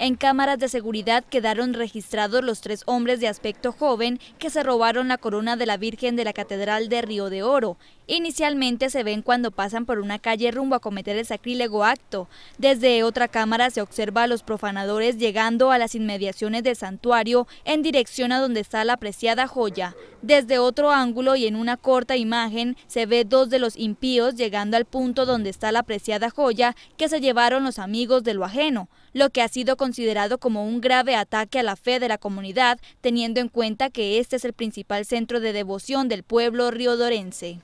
En cámaras de seguridad quedaron registrados los tres hombres de aspecto joven que se robaron la corona de la Virgen de la Catedral de Río de Oro Inicialmente se ven cuando pasan por una calle rumbo a cometer el sacrílego acto. Desde otra cámara se observa a los profanadores llegando a las inmediaciones del santuario en dirección a donde está la apreciada joya. Desde otro ángulo y en una corta imagen se ve dos de los impíos llegando al punto donde está la apreciada joya que se llevaron los amigos de lo ajeno, lo que ha sido considerado como un grave ataque a la fe de la comunidad, teniendo en cuenta que este es el principal centro de devoción del pueblo riodorense.